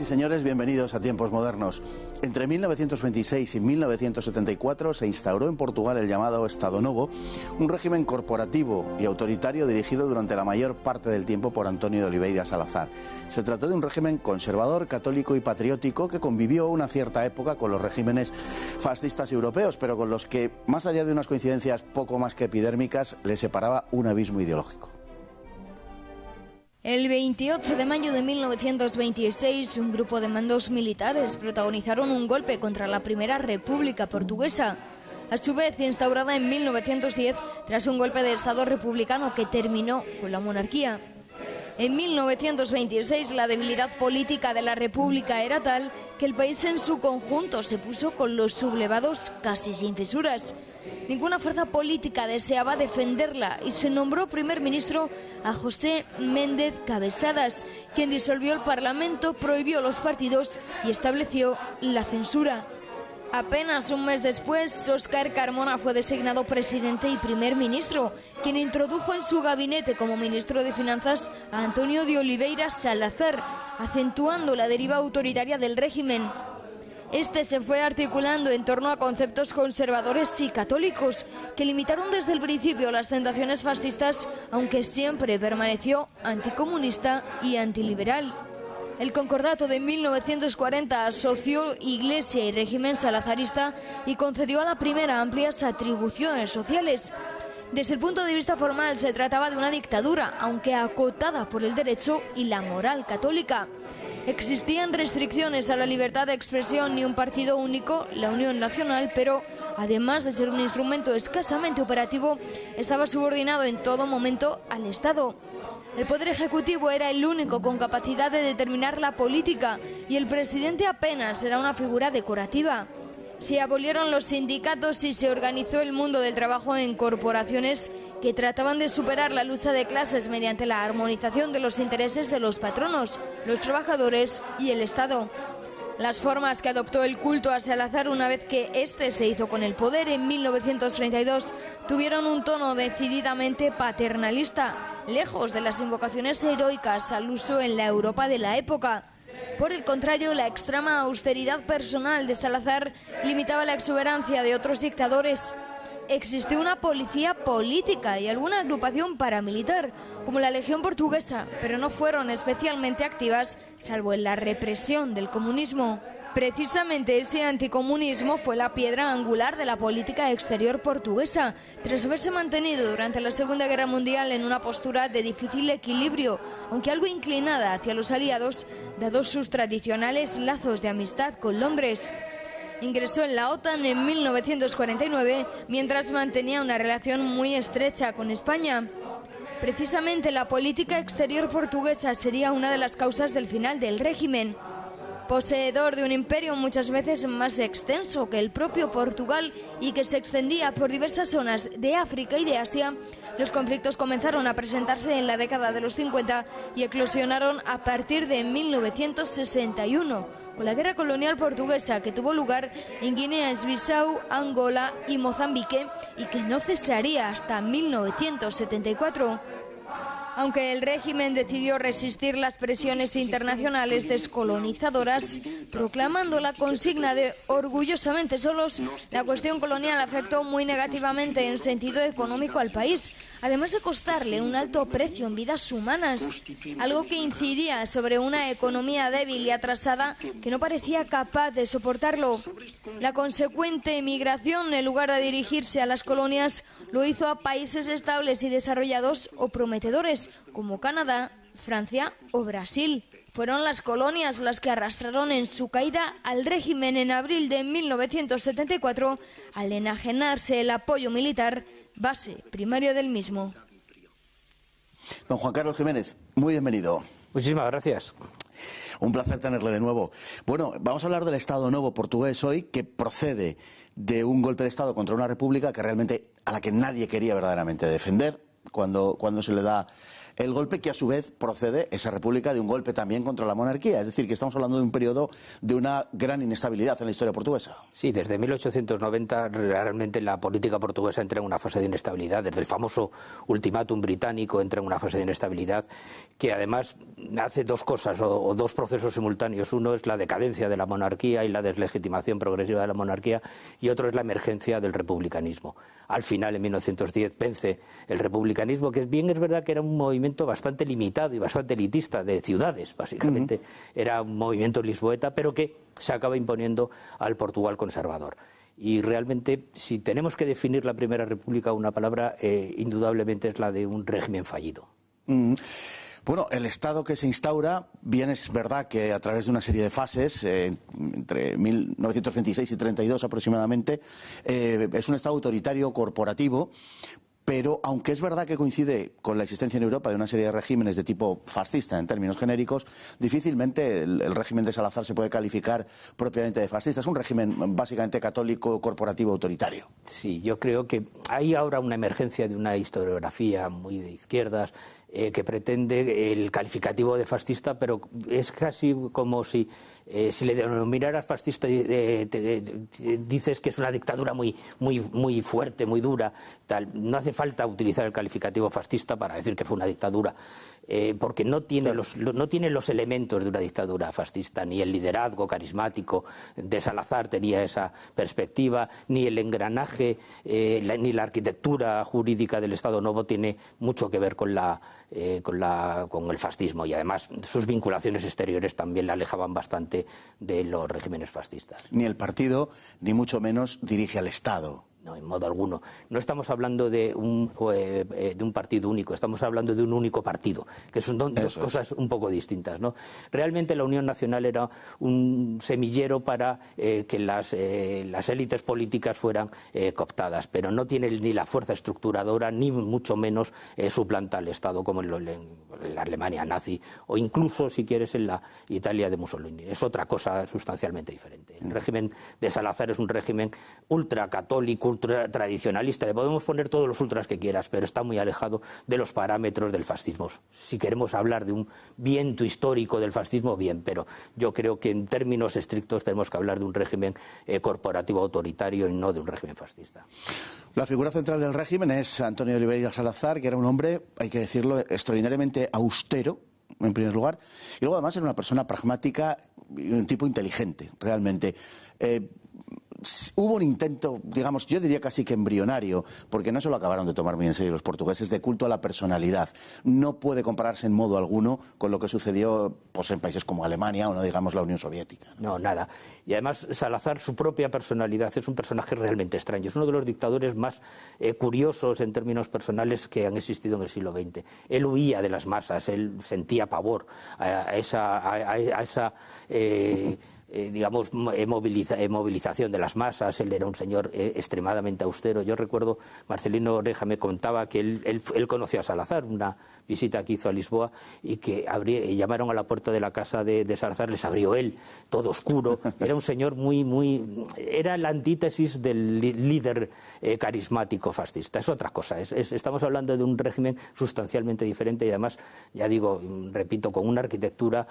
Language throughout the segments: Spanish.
y señores, bienvenidos a tiempos modernos. Entre 1926 y 1974 se instauró en Portugal el llamado Estado Novo, un régimen corporativo y autoritario dirigido durante la mayor parte del tiempo por Antonio de Oliveira Salazar. Se trató de un régimen conservador, católico y patriótico que convivió una cierta época con los regímenes fascistas europeos, pero con los que, más allá de unas coincidencias poco más que epidérmicas, le separaba un abismo ideológico. El 28 de mayo de 1926, un grupo de mandos militares protagonizaron un golpe contra la Primera República Portuguesa, a su vez instaurada en 1910 tras un golpe de Estado republicano que terminó con la monarquía. En 1926 la debilidad política de la República era tal que el país en su conjunto se puso con los sublevados casi sin fisuras. Ninguna fuerza política deseaba defenderla y se nombró primer ministro a José Méndez Cabezadas, quien disolvió el Parlamento, prohibió los partidos y estableció la censura. Apenas un mes después, Óscar Carmona fue designado presidente y primer ministro, quien introdujo en su gabinete como ministro de Finanzas a Antonio de Oliveira Salazar, acentuando la deriva autoritaria del régimen. Este se fue articulando en torno a conceptos conservadores y católicos que limitaron desde el principio las tentaciones fascistas, aunque siempre permaneció anticomunista y antiliberal. El concordato de 1940 asoció Iglesia y régimen salazarista y concedió a la primera amplias atribuciones sociales. Desde el punto de vista formal se trataba de una dictadura, aunque acotada por el derecho y la moral católica. Existían restricciones a la libertad de expresión y un partido único, la Unión Nacional, pero además de ser un instrumento escasamente operativo, estaba subordinado en todo momento al Estado. El Poder Ejecutivo era el único con capacidad de determinar la política y el presidente apenas era una figura decorativa se abolieron los sindicatos y se organizó el mundo del trabajo en corporaciones que trataban de superar la lucha de clases mediante la armonización de los intereses de los patronos, los trabajadores y el Estado. Las formas que adoptó el culto a Salazar una vez que este se hizo con el poder en 1932 tuvieron un tono decididamente paternalista, lejos de las invocaciones heroicas al uso en la Europa de la época. Por el contrario, la extrema austeridad personal de Salazar limitaba la exuberancia de otros dictadores. Existió una policía política y alguna agrupación paramilitar, como la Legión Portuguesa, pero no fueron especialmente activas, salvo en la represión del comunismo. Precisamente ese anticomunismo fue la piedra angular de la política exterior portuguesa, tras haberse mantenido durante la Segunda Guerra Mundial en una postura de difícil equilibrio, aunque algo inclinada hacia los aliados, dado sus tradicionales lazos de amistad con Londres. Ingresó en la OTAN en 1949 mientras mantenía una relación muy estrecha con España. Precisamente la política exterior portuguesa sería una de las causas del final del régimen poseedor de un imperio muchas veces más extenso que el propio Portugal y que se extendía por diversas zonas de África y de Asia, los conflictos comenzaron a presentarse en la década de los 50 y eclosionaron a partir de 1961, con la guerra colonial portuguesa que tuvo lugar en Guinea-Bissau, Angola y Mozambique y que no cesaría hasta 1974. Aunque el régimen decidió resistir las presiones internacionales descolonizadoras, proclamando la consigna de orgullosamente solos, la cuestión colonial afectó muy negativamente en sentido económico al país, además de costarle un alto precio en vidas humanas, algo que incidía sobre una economía débil y atrasada que no parecía capaz de soportarlo. La consecuente emigración, en lugar de dirigirse a las colonias, lo hizo a países estables y desarrollados o prometedores como Canadá, Francia o Brasil. Fueron las colonias las que arrastraron en su caída al régimen en abril de 1974 al enajenarse el apoyo militar, base primaria del mismo. Don Juan Carlos Jiménez, muy bienvenido. Muchísimas gracias. Un placer tenerle de nuevo. Bueno, vamos a hablar del Estado Nuevo portugués hoy, que procede de un golpe de Estado contra una república que realmente a la que nadie quería verdaderamente defender, cuando, cuando se le da el golpe que a su vez procede, esa república, de un golpe también contra la monarquía. Es decir, que estamos hablando de un periodo de una gran inestabilidad en la historia portuguesa. Sí, desde 1890 realmente la política portuguesa entra en una fase de inestabilidad. Desde el famoso ultimátum británico entra en una fase de inestabilidad que además hace dos cosas o, dos procesos simultáneos. Uno es la decadencia de la monarquía y la deslegitimación progresiva de la monarquía y otro es la emergencia del republicanismo. Al final, en 1910, vence el republicanismo, que bien es verdad que era un movimiento bastante limitado y bastante elitista de ciudades, básicamente. Era un movimiento lisboeta, pero que se acaba imponiendo al Portugal conservador. Y realmente, si tenemos que definir la Primera República, una palabra eh, indudablemente es la de un régimen fallido. Bueno, el Estado que se instaura, bien es verdad que a través de una serie de fases, eh, entre 1926 y 32 aproximadamente, eh, es un Estado autoritario corporativo, pero aunque es verdad que coincide con la existencia en Europa de una serie de regímenes de tipo fascista en términos genéricos, difícilmente el, régimen de Salazar se puede calificar propiamente de fascista. Es un régimen básicamente católico, corporativo, autoritario. Sí, yo creo que hay ahora una emergencia de una historiografía muy de izquierdas eh, que pretende el calificativo de fascista, pero es casi como si eh, si le denominaras fascista, eh, eh dices que es una dictadura muy, muy, muy fuerte, muy dura. Tal. No hace falta utilizar el calificativo fascista para decir que fue una dictadura. Eh, porque no tiene, los, no los elementos de una dictadura fascista, ni el liderazgo carismático de Salazar tenía esa perspectiva, ni el engranaje, eh, ni la arquitectura jurídica del Estado Nuevo tiene mucho que ver con, la, eh, con, la, con el fascismo y además sus vinculaciones exteriores también la alejaban bastante de los regímenes fascistas. Ni el partido, ni mucho menos dirige al Estado. No, en modo alguno. No estamos hablando de un, eh, eh, de un partido único, estamos hablando de un único partido, que son dos cosas un poco distintas. ¿no? Realmente la Unión Nacional era un semillero para eh, que las, las, élites políticas fueran cooptadas, pero no tiene ni la fuerza estructuradora, ni mucho menos suplanta al Estado como en, en, la Alemania nazi, o incluso, si quieres, en la Italia de Mussolini. Es otra cosa sustancialmente diferente. El mm. régimen de Salazar es un régimen ultracatólico, ...tradicionalista, le podemos poner todos los ultras que quieras, pero está muy alejado de los parámetros del fascismo. Si queremos hablar de un viento histórico del fascismo, bien, pero yo creo que en términos estrictos tenemos que hablar de un régimen eh, corporativo autoritario y no de un régimen fascista. La figura central del régimen es Antonio Oliveira Salazar, que era un hombre, hay que decirlo, extraordinariamente austero, en primer lugar, y luego además era una persona pragmática y un tipo inteligente, realmente. Eh, hubo un intento, digamos, yo diría casi que embrionario, porque no se lo acabaron de tomar muy en serio los portugueses, de culto a la personalidad. No puede compararse en modo alguno con lo que sucedió pues, en países como Alemania o, no digamos, la Unión Soviética. No, nada. Y además Salazar, su propia personalidad, es un personaje realmente extraño. Es uno de los dictadores más eh, curiosos en términos personales que han existido en el siglo XX. Él huía de las masas, él sentía pavor a, esa, eh, Eh, digamos, eh, eh, movilización de las masas. Él era un señor extremadamente austero. Yo recuerdo, Marcelino Oreja me contaba que él, él, conoció a Salazar, una visita que hizo a Lisboa, y que llamaron a la puerta de la casa de, Salazar, les abrió él, todo oscuro. Era un señor muy, muy... Era la antítesis del líder carismático fascista. Es otra cosa. estamos hablando de un régimen sustancialmente diferente y además, ya digo, repito, con una arquitectura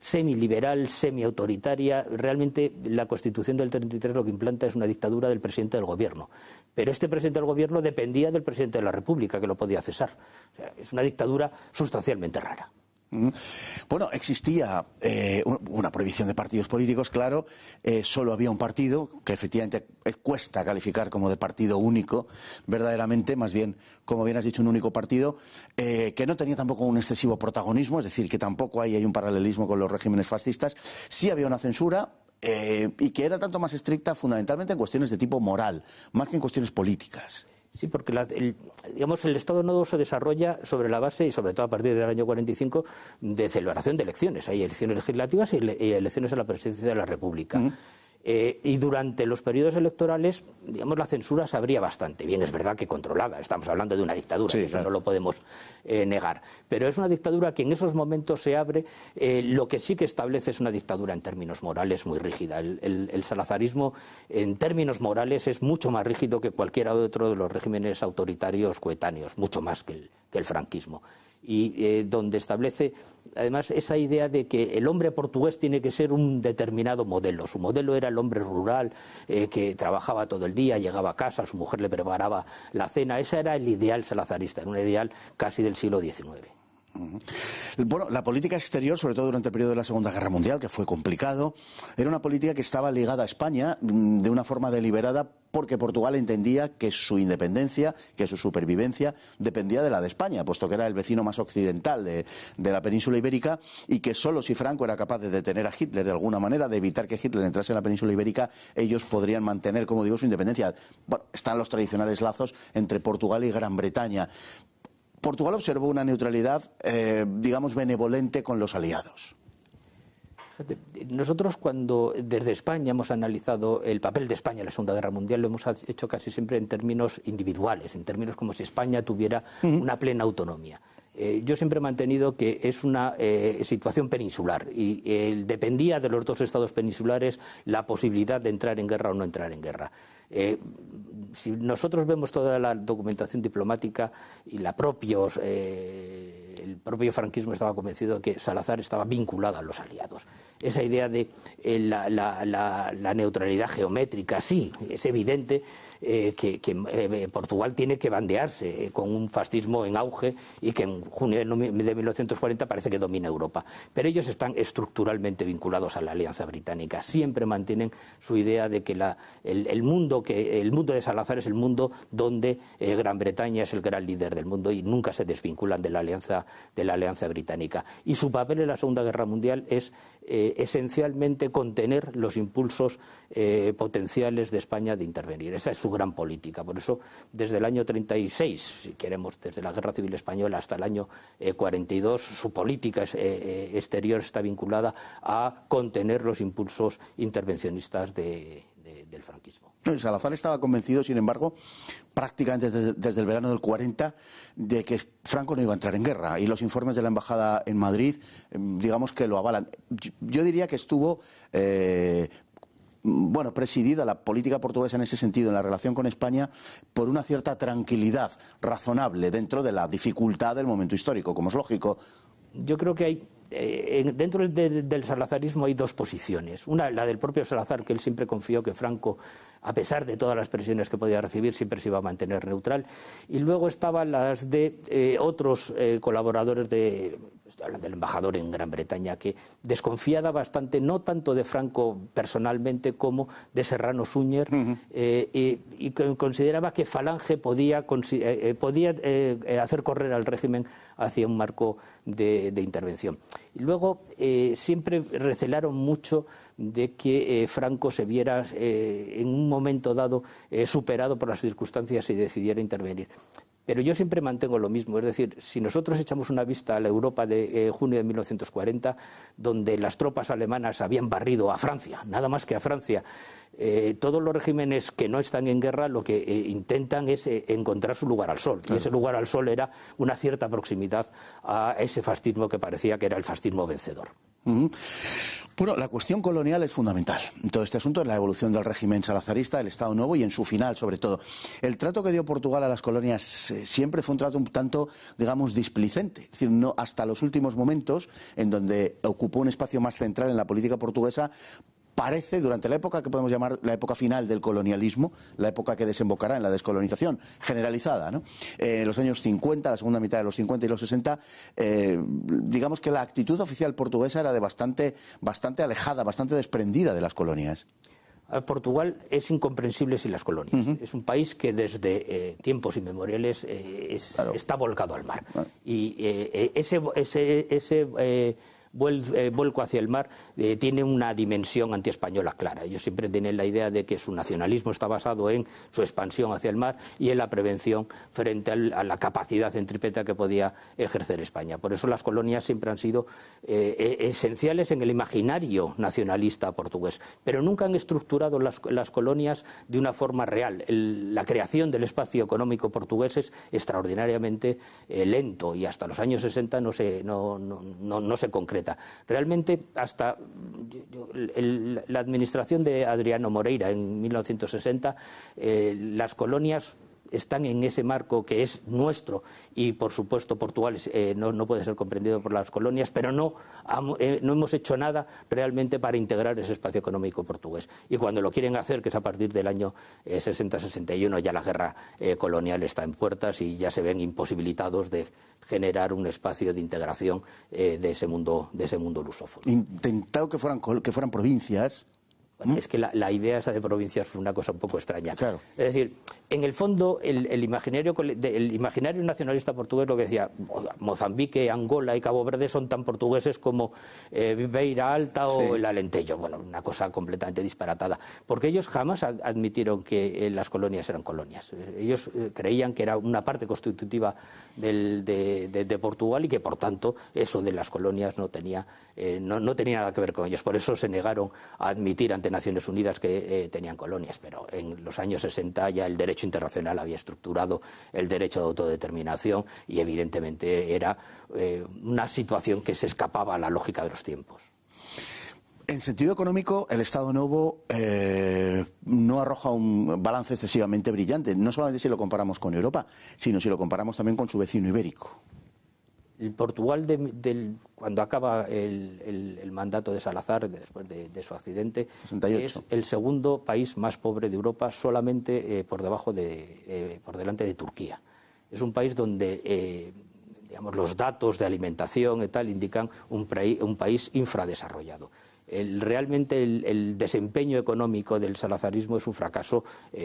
semi-liberal, semi-autoritaria Realmente la Constitución del 33 lo que implanta es una dictadura del presidente del gobierno. Pero este presidente del gobierno dependía del presidente de la República, que lo podía cesar. es una dictadura sustancialmente rara. Mm. Bueno, existía eh, una prohibición de partidos políticos, claro, eh, solo había un partido, que efectivamente eh, cuesta calificar como de partido único, verdaderamente, más bien, como bien has dicho, un único partido, que no tenía tampoco un excesivo protagonismo, es decir, que tampoco hay un paralelismo con los regímenes fascistas. Sí había una censura, y que era tanto más estricta fundamentalmente en cuestiones de tipo moral, más que en cuestiones políticas. Sí, porque el, digamos, el Estado nuevo se desarrolla sobre la base, y sobre todo a partir del año 45, de celebración de elecciones. Hay elecciones legislativas y, elecciones a la presidencia de la República. Eh, y durante los periodos electorales, digamos, la censura se abría bastante. Bien, es verdad que controlada, estamos hablando de una dictadura, eso no lo podemos eh, negar. Pero es una dictadura que en esos momentos se abre. Eh, lo que sí que establece es una dictadura en términos morales muy rígida. El, salazarismo, en términos morales, es mucho más rígido que cualquiera otro de los regímenes autoritarios coetáneos, mucho más que el franquismo y eh, donde establece además esa idea de que el hombre portugués tiene que ser un determinado modelo. Su modelo era el hombre rural eh, que trabajaba todo el día, llegaba a casa, su mujer le preparaba la cena. Ese era el ideal salazarista, era un ideal casi del siglo XIX. Bueno, la política exterior, sobre todo durante el periodo de la Segunda Guerra Mundial, que fue complicado, era una política que estaba ligada a España mm, de una forma deliberada porque Portugal entendía que su independencia, que su supervivencia dependía de la de España, puesto que era el vecino más occidental de, la península ibérica y que solo si Franco era capaz de detener a Hitler de alguna manera, de evitar que Hitler entrase en la península ibérica, ellos podrían mantener, como digo, su independencia. Bueno, están los tradicionales lazos entre Portugal y Gran Bretaña. Portugal observó una neutralidad, eh, digamos, benevolente con los aliados. Nosotros cuando desde España hemos analizado el papel de España en la Segunda Guerra Mundial lo hemos hecho casi siempre en términos individuales, en términos como si España tuviera una plena autonomía. Eh, yo siempre he mantenido que es una eh, situación peninsular y eh, dependía de los dos estados peninsulares la posibilidad de entrar en guerra o no entrar en guerra. si nosotros vemos toda la documentación diplomática y el propio franquismo estaba convencido de que Salazar estaba vinculado a los aliados. Esa idea de la neutralidad geométrica, sí, es evidente eh, que, eh, eh, Portugal tiene que bandearse con un fascismo en auge y que en junio de 1940 parece que domina Europa. Pero ellos están estructuralmente vinculados a la Alianza Británica. Siempre mantienen su idea de que, el, mundo, que el mundo de Salazar es el mundo donde Gran Bretaña es el gran líder del mundo y nunca se desvinculan de la Alianza, de la alianza Británica. Y su papel en la Segunda Guerra Mundial es eh, esencialmente contener los impulsos eh, potenciales de España de intervenir. Esa es su gran política. Por eso, desde el año 36, si queremos, desde la Guerra Civil Española hasta el año eh, y 42, su política exterior está vinculada a contener los impulsos intervencionistas de, el franquismo. Salazar estaba convencido, sin embargo, prácticamente desde, el verano del 40, de que Franco no iba a entrar en guerra. Y los informes de la embajada en Madrid, em, digamos que lo avalan. Yo, diría que estuvo. Eh, bueno, presidida la política portuguesa en ese sentido, en la relación con España, por una cierta tranquilidad razonable dentro de la dificultad del momento histórico, como es lógico. Yo creo que hay eh, dentro del salazarismo hay dos posiciones. Una, la del propio Salazar, que él siempre confió que Franco a pesar de todas las presiones que podía recibir, siempre se iba a mantener neutral. Y luego estaban las de eh, otros eh, colaboradores del embajador en Gran Bretaña, que desconfiaba bastante, no tanto de Franco personalmente como de Serrano Suñer... Eh, y, consideraba que Falange podía, hacer correr al régimen hacia un marco de intervención. Y luego siempre recelaron mucho de que eh, Franco se viera eh, en un momento dado eh, superado por las circunstancias y decidiera intervenir. Pero yo siempre mantengo lo mismo, es decir, si nosotros echamos una vista a la Europa de junio de 1940, donde las tropas alemanas habían barrido a Francia, nada más que a Francia, todos los regímenes que no están en guerra lo que intentan es encontrar su lugar al sol. Y ese lugar al sol era una cierta proximidad a ese fascismo que parecía que era el fascismo vencedor. Bueno, la cuestión colonial es fundamental. Todo este asunto es la evolución del régimen salazarista, del Estado Nuevo y en su final, sobre todo. El trato que dio Portugal a las colonias eh, siempre fue un trato un tanto, digamos, displicente. Es decir, no, hasta los últimos momentos, en donde ocupó un espacio más central en la política portuguesa, parece, durante la época que podemos llamar la época final del colonialismo, la época que desembocará en la descolonización generalizada, ¿no? Eh, en los años 50, la segunda mitad de los 50 y los 60, eh, digamos que la actitud oficial portuguesa era de bastante, bastante alejada, bastante desprendida de las colonias. Ah, Portugal es incomprensible sin las colonias. Es un país que desde eh, tiempos inmemoriales está volcado al mar. Y ese, ese eh, vuelco hacia el mar, eh, tiene una dimensión antiespañola clara. Yo siempre tienen la idea de que su nacionalismo está basado en su expansión hacia el mar y en la prevención frente a la capacidad centripeta que podía ejercer España. Por eso las colonias siempre han sido eh, e-, esenciales en el imaginario nacionalista portugués, pero nunca han estructurado las, colonias de una forma real. la creación del espacio económico portugués es extraordinariamente lento y hasta los años 60 no se, no, no se concreta. Realmente, hasta la administración de Adriano Moreira en 1960, eh, las colonias están en ese marco que es nuestro y, por supuesto, Portugal eh, no, no, puede ser comprendido por las colonias, pero no, eh, no hemos hecho nada realmente para integrar ese espacio económico portugués. Y cuando lo quieren hacer, que es a partir del año 60-61, eh, ya la guerra colonial está en puertas y ya se ven imposibilitados de generar un espacio de integración de ese mundo de ese mundo lusófono. Intentado que fueran que fueran provincias. Es que la, la, idea esa de provincias fue una cosa un poco extraña. Claro. Es decir, en el fondo, el, imaginario, el imaginario nacionalista portugués lo que decía, Mozambique, Angola y Cabo Verde son tan portugueses como eh, Beira Alta o el Alentejo. Bueno, una cosa completamente disparatada. Porque ellos jamás admitieron que eh, las colonias eran colonias. Ellos eh, creían que era una parte constitutiva de, Portugal y que, por tanto, eso de las colonias no tenía, no, tenía nada que ver con ellos. Por eso se negaron a admitir ante Naciones Unidas que tenían colonias. Pero en los años 60 ya el derecho derecho internacional había estructurado el derecho de autodeterminación y evidentemente era eh, una situación que se escapaba a la lógica de los tiempos. En sentido económico, el Estado Nuevo eh, no arroja un balance excesivamente brillante, no solamente si lo comparamos con Europa, sino si lo comparamos también con su vecino ibérico. Portugal, cuando acaba el, mandato de Salazar, después de, su accidente, es el segundo país más pobre de Europa, solamente eh, por, debajo de, eh, por delante de Turquía. Es un país donde eh, digamos, los datos de alimentación y tal indican un, país infradesarrollado. realmente el, desempeño económico del salazarismo es un fracaso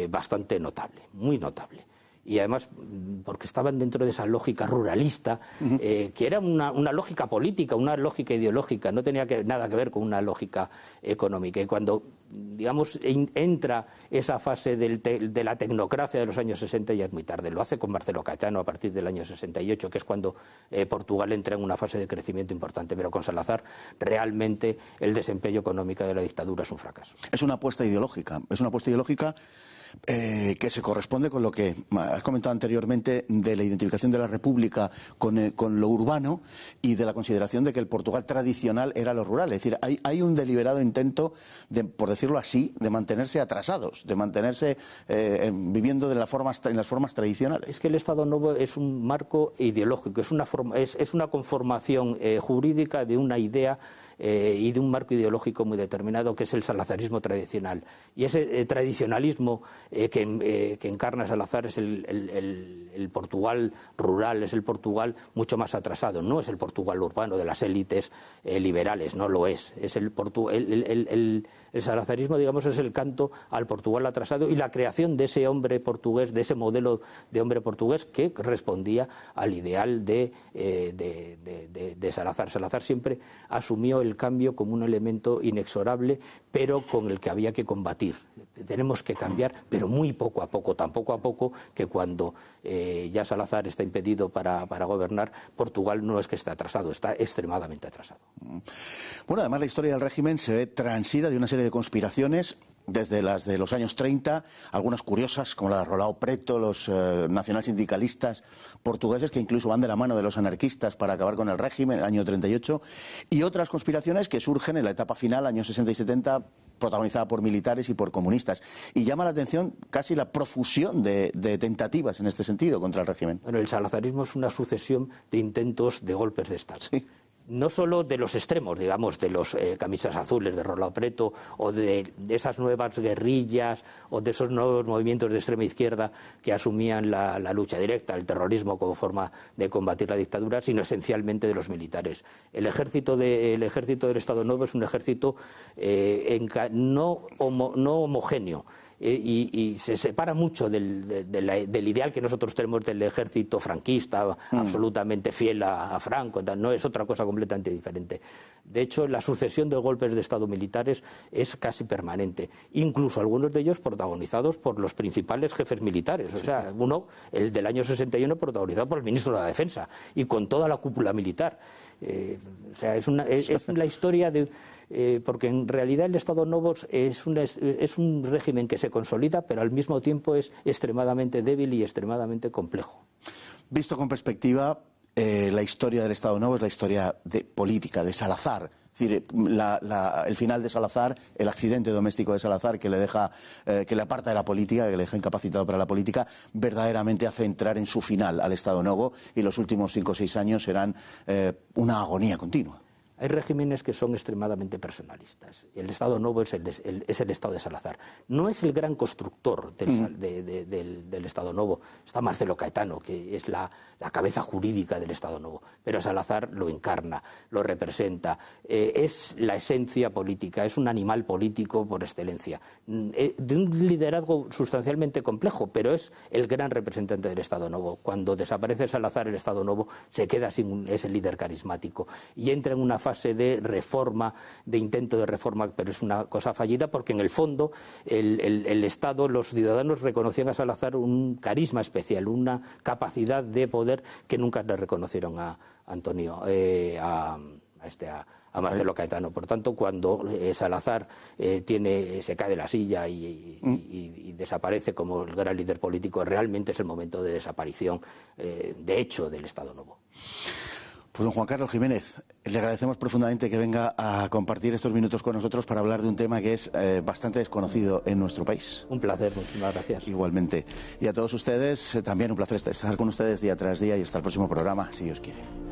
bastante notable, muy notable y además mm, porque estaban dentro de esa lógica ruralista, eh, que era una, lógica política, una lógica ideológica, no tenía nada que ver con una lógica económica. Y cuando, digamos, entra esa fase de la tecnocracia de los años 60 ya es muy tarde. Lo hace con Marcelo Caetano a partir del año 68, que es cuando eh, Portugal entra en una fase de crecimiento importante, pero con Salazar realmente el desempeño económico de la dictadura es un fracaso. Es una apuesta ideológica, es una apuesta ideológica eh, que se corresponde con lo que has comentado anteriormente de la identificación de la República con, eh, con, lo urbano y de la consideración de que el Portugal tradicional era lo rural. Es decir, hay, un deliberado intento, de, por decirlo así, de mantenerse atrasados, de mantenerse eh, viviendo de la forma, en las formas tradicionales. Es que el Estado Nuevo es un marco ideológico, es una, es, es una conformación eh, jurídica de una idea eh, y de un marco ideológico muy determinado que es el salazarismo tradicional. Y ese eh, tradicionalismo eh, que, encarna Salazar es el, el, Portugal rural, es el Portugal mucho más atrasado, no es el Portugal urbano de las élites liberales, no lo es. Es el, el, salazarismo, digamos, es el canto al Portugal atrasado y la creación de ese hombre portugués, de ese modelo de hombre portugués que respondía al ideal de, de, de, de Salazar. Salazar siempre asumió el el cambio como un elemento inexorable, pero con el que había que combatir. Tenemos que cambiar, pero muy poco a poco, tan poco a poco que cuando eh, ya Salazar está impedido para, gobernar, Portugal no es que esté atrasado, está extremadamente atrasado. Bueno, además la historia del régimen se ve transida de una serie de conspiraciones desde las de los años 30, algunas curiosas como la de Rolao Preto, los eh, nacional-sindicalistas portugueses que incluso van de la mano de los anarquistas para acabar con el régimen, en el año 38, y otras conspiraciones que surgen en la etapa final, años 60 y 70, protagonizada por militares y por comunistas. Y llama la atención casi la profusión de, tentativas en este sentido contra el régimen. Bueno, el salazarismo es una sucesión de intentos de golpes de Estado no solo de los extremos, digamos, de los eh, camisas azules de Rolado Preto o de, esas nuevas guerrillas o de esos nuevos movimientos de extrema izquierda que asumían la, lucha directa, el terrorismo como forma de combatir la dictadura, sino esencialmente de los militares. El ejército, del Estado Nuevo es un ejército eh, no homogéneo eh, y, se separa mucho del, ideal que nosotros tenemos del ejército franquista, mm. absolutamente fiel a, Franco, no es otra cosa completamente diferente. De hecho, la sucesión de golpes de Estado militares es casi permanente, incluso algunos de ellos protagonizados por los principales jefes militares. O sea, uno, el del año 61, protagonizado por el ministro de la Defensa y con toda la cúpula militar. Eh, o sea, es, una, es la historia de eh, porque en realidad el Estado Novo es, un régimen que se consolida, pero al mismo tiempo es extremadamente débil y extremadamente complejo. Visto con perspectiva, eh, la historia del Estado Novo es la historia de política, de Salazar. Es decir, el final de Salazar, el accidente doméstico de Salazar que le deja, eh, que le aparta de la política, que le deja incapacitado para la política, verdaderamente hace entrar en su final al Estado Novo y los últimos cinco o seis años serán una agonía continua. Hay regímenes que son extremadamente personalistas. El Estado Novo es el, Estado de Salazar. No es el gran constructor del, Estado Novo. Está Marcelo Caetano, que es la, cabeza jurídica del Estado Novo. Pero Salazar lo encarna, lo representa. Eh, es la esencia política, es un animal político por excelencia. Mm, eh, de un liderazgo sustancialmente complejo, pero es el gran representante del Estado Novo. Cuando desaparece Salazar, el Estado Novo se queda sin ese líder carismático y entra en una fase de reforma, de intento de reforma, pero es una cosa fallida porque en el fondo el, Estado, los ciudadanos reconocían a Salazar un carisma especial, una capacidad de poder que nunca le reconocieron a Antonio, eh, a, este, a, Marcelo Caetano. Por tanto, cuando eh, Salazar eh, tiene, se cae de la silla mm. y, desaparece como el gran líder político, realmente es el momento de desaparición, de hecho, del Estado Nuevo. Pues don Juan Carlos Jiménez, le agradecemos profundamente que venga a compartir estos minutos con nosotros para hablar de un tema que es eh, bastante desconocido en nuestro país. Un placer, muchísimas gracias. Igualmente. Y a todos ustedes, eh, también un placer estar con ustedes día tras día y hasta el próximo programa, si Dios quiere.